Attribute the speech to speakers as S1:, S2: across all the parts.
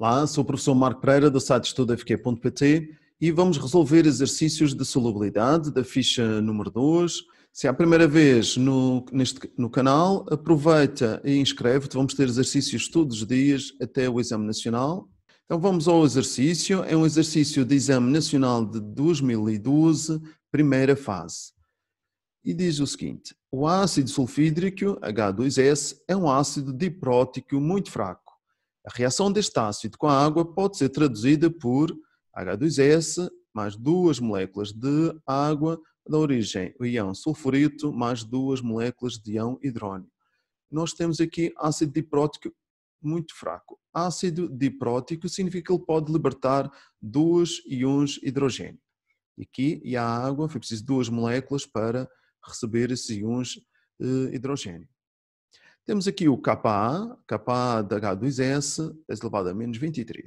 S1: Lá sou o professor Marco Pereira do site estudafq.pt e vamos resolver exercícios de solubilidade da ficha número 2. Se é a primeira vez no, neste, no canal, aproveita e inscreve-te. Vamos ter exercícios todos os dias até o Exame Nacional. Então vamos ao exercício. É um exercício de Exame Nacional de 2012, primeira fase. E diz o seguinte: o ácido sulfídrico, H2S, é um ácido diprótico muito fraco a reação deste ácido com a água pode ser traduzida por H2S mais duas moléculas de água da origem o ião sulfurito mais duas moléculas de ião hidrônio. Nós temos aqui ácido diprótico muito fraco. Ácido diprótico significa que ele pode libertar dois íons hidrogênio. Aqui, e a água, foi preciso duas moléculas para receber esses íons eh, hidrogênio. Temos aqui o KA, KA de H2S é elevado a menos 23.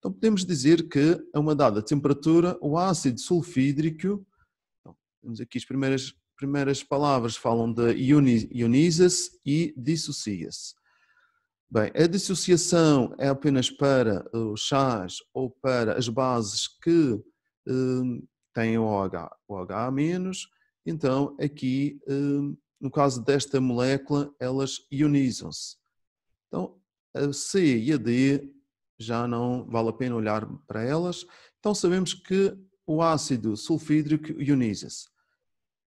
S1: Então podemos dizer que a uma dada temperatura o ácido sulfídrico, então, temos aqui as primeiras, primeiras palavras falam de ioniza-se e dissocia-se. Bem, a dissociação é apenas para os chás ou para as bases que eh, têm OH, OH-, então aqui eh, no caso desta molécula, elas ionizam-se. Então, a C e a D já não vale a pena olhar para elas. Então, sabemos que o ácido sulfídrico ioniza-se.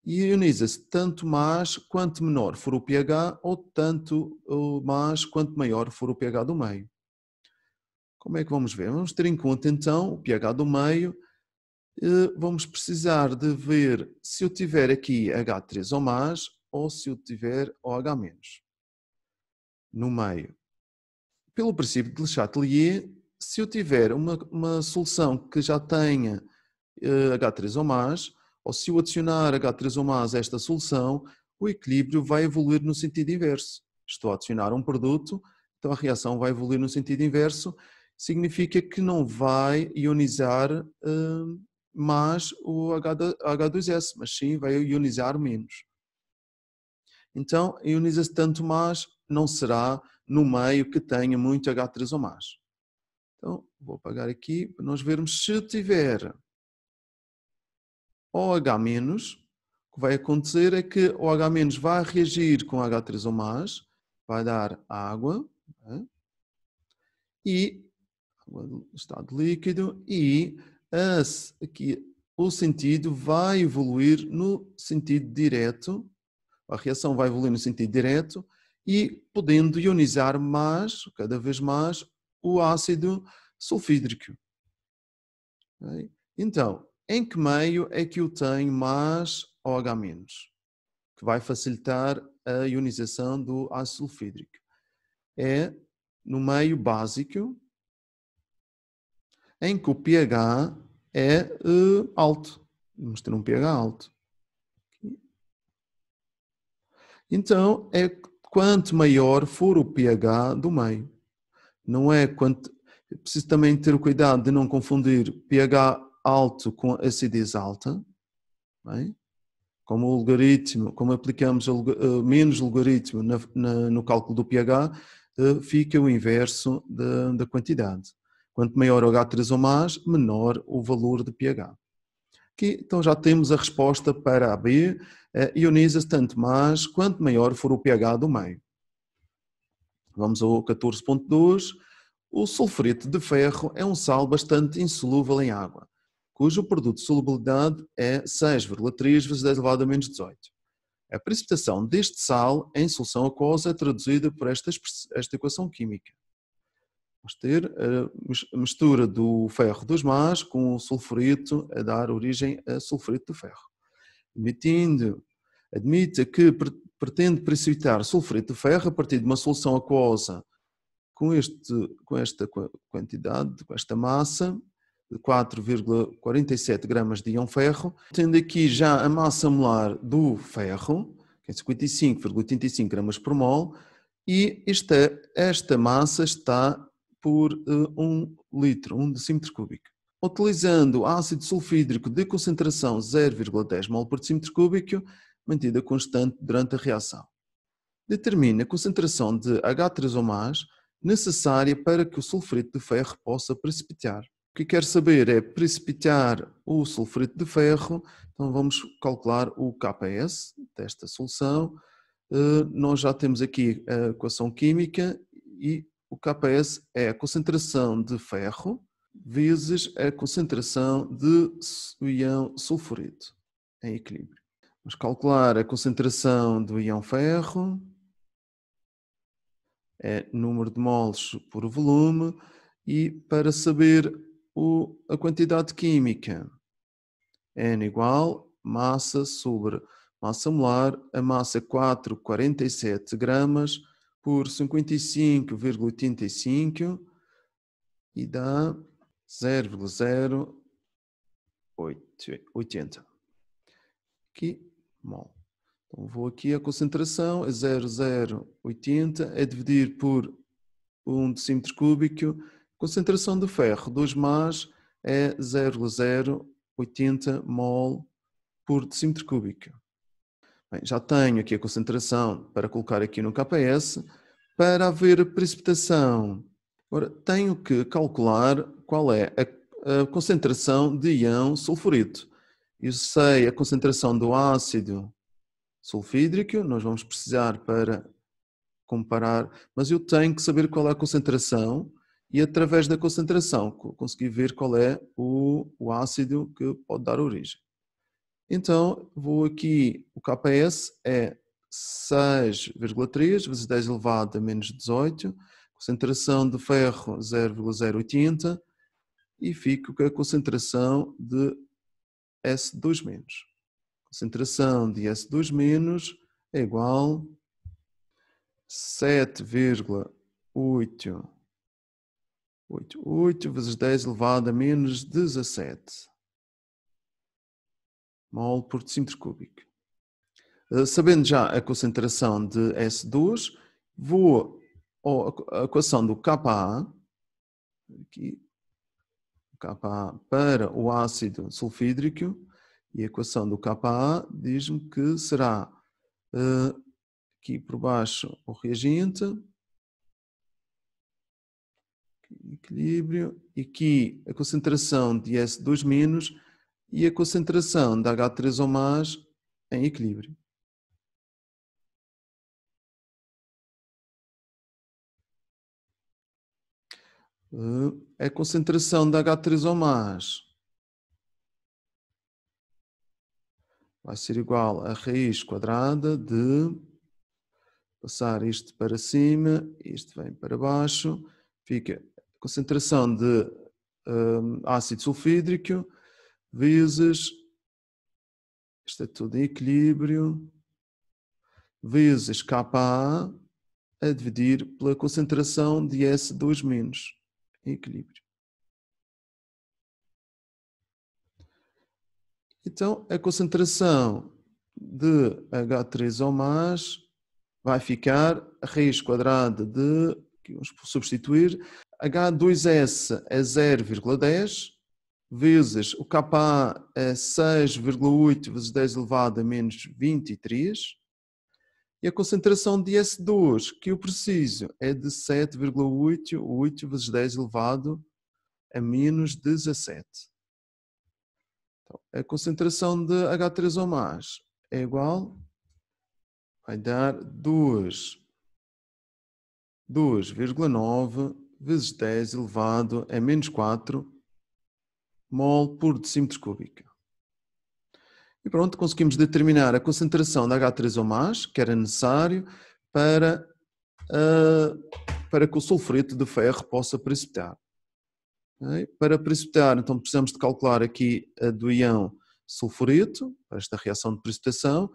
S1: E ioniza-se tanto mais quanto menor for o pH, ou tanto mais quanto maior for o pH do meio. Como é que vamos ver? Vamos ter em conta então o pH do meio. Eh, vamos precisar de ver se eu tiver aqui H3 ou mais, ou se eu tiver OH-. No meio. Pelo princípio de Le Chatelier, se eu tiver uma, uma solução que já tenha H3 eh, ou mais, ou se eu adicionar H3 ou mais a esta solução, o equilíbrio vai evoluir no sentido inverso. Estou a adicionar um produto, então a reação vai evoluir no sentido inverso, significa que não vai ionizar eh, mais o H2S, mas sim vai ionizar menos. Então, a ionização tanto mais não será no meio que tenha muito H3 ou mais. Então, vou apagar aqui para nós vermos se tiver OH-, o que vai acontecer é que o vai reagir com H3 ou mais, vai dar água, né? e água estado líquido, e aqui o sentido vai evoluir no sentido direto a reação vai evoluir no sentido direto e podendo ionizar mais, cada vez mais, o ácido sulfídrico. Okay? Então, em que meio é que eu tenho mais OH-? Que vai facilitar a ionização do ácido sulfídrico. É no meio básico, em que o pH é uh, alto. Vamos ter um pH alto. Então, é quanto maior for o pH do meio. Não é quanto. preciso também ter cuidado de não confundir pH alto com acidez alta. Bem? É? Como o logaritmo, como aplicamos eh, menos logaritmo na, na, no cálculo do pH, eh, fica o inverso da, da quantidade. Quanto maior o H3 ou mais, menor o valor de pH que então já temos a resposta para a B, eh, ioniza-se tanto mais quanto maior for o pH do meio. Vamos ao 14.2. O sulfureto de ferro é um sal bastante insolúvel em água, cujo produto de solubilidade é 6,3 vezes 10 elevado a menos 18. A precipitação deste sal em solução aquosa é traduzida por esta, esta equação química. Vamos ter a mistura do ferro dos mares com o sulfurito a dar origem a sulfurito de ferro. Admitindo, admite que pretende precipitar sulfurito de ferro a partir de uma solução aquosa com, este, com esta quantidade, com esta massa, de 4,47 gramas de íon ferro, tendo aqui já a massa molar do ferro, que é 55,85 gramas por mol, e esta, esta massa está por uh, um litro, um decímetro cúbico. Utilizando ácido sulfídrico de concentração 0,10 mol por decímetro cúbico, mantida constante durante a reação. Determine a concentração de H3O+, necessária para que o sulfreto de ferro possa precipitar. O que quer saber é precipitar o sulfreto de ferro, então vamos calcular o KPS desta solução. Eh, nós já temos aqui a equação química e o KPS é a concentração de ferro vezes a concentração de ião sulfureto em equilíbrio. Vamos calcular a concentração do ião ferro, é número de moles por volume, e para saber o, a quantidade química, N igual massa sobre massa molar, a massa 4,47 gramas por 55,85 e dá 0,080. Aqui, bom. Então vou aqui a concentração, é 0,080, é dividir por 1 decímetro cúbico. Concentração do ferro, 2 mais, é 0,080 mol por decímetro cúbico. Bem, já tenho aqui a concentração para colocar aqui no Kps para haver precipitação. Agora, tenho que calcular qual é a, a concentração de ião sulfurito. Eu sei a concentração do ácido sulfídrico, nós vamos precisar para comparar, mas eu tenho que saber qual é a concentração e através da concentração conseguir ver qual é o, o ácido que pode dar origem. Então, vou aqui, o KS é 6,3 vezes 10 elevado a menos 18, concentração de ferro 0,080 e fico com a concentração de S2-. menos. Concentração de S2- menos é igual a 7,888 vezes 10 elevado a menos 17 mol por decímetro cúbico. Eh, sabendo já a concentração de S2, vou à equação do KA, aqui, KA para o ácido sulfídrico, e a equação do KA diz-me que será eh, aqui por baixo o reagente, equilíbrio, e aqui a concentração de S2- e a concentração de H3 ou mais em equilíbrio. Eh, a concentração de H3 ou mais vai ser igual a raiz quadrada de passar isto para cima, isto vem para baixo, fica a concentração de um, eh, ácido sulfídrico vezes, isto é tudo em equilíbrio, vezes KA a dividir pela concentração de S2 menos, em equilíbrio. Então, a concentração de H3 o mais vai ficar raiz quadrada de, vamos substituir, H2S é 0,10 vezes o K é 6,8 vezes 10 elevado a menos 23. E a concentração de S2 que eu preciso é de 7,88 vezes 10 elevado a menos 17. Então, a concentração de H3O mais é igual, vai dar 2, 2,9 vezes 10 elevado a menos 4 mol por decímetro cúbico. E pronto, conseguimos determinar a concentração de H3 O mais, que era necessário para, uh, para que o sulfureto de ferro possa precipitar. Okay? Para precipitar, então precisamos de calcular aqui a do ião sulfureto, para esta reação de precipitação.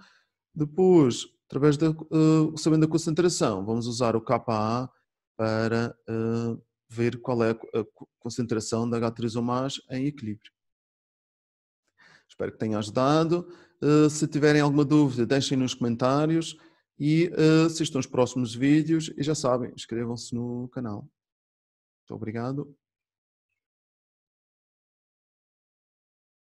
S1: Depois, através da, uh, sabendo a concentração, vamos usar o KA para uh, ver qual é a concentração da H3O+, em equilíbrio. Espero que tenha ajudado. Eh, se tiverem alguma dúvida, deixem nos comentários e eh, assistam os próximos vídeos e já sabem, inscrevam-se no canal. Muito obrigado.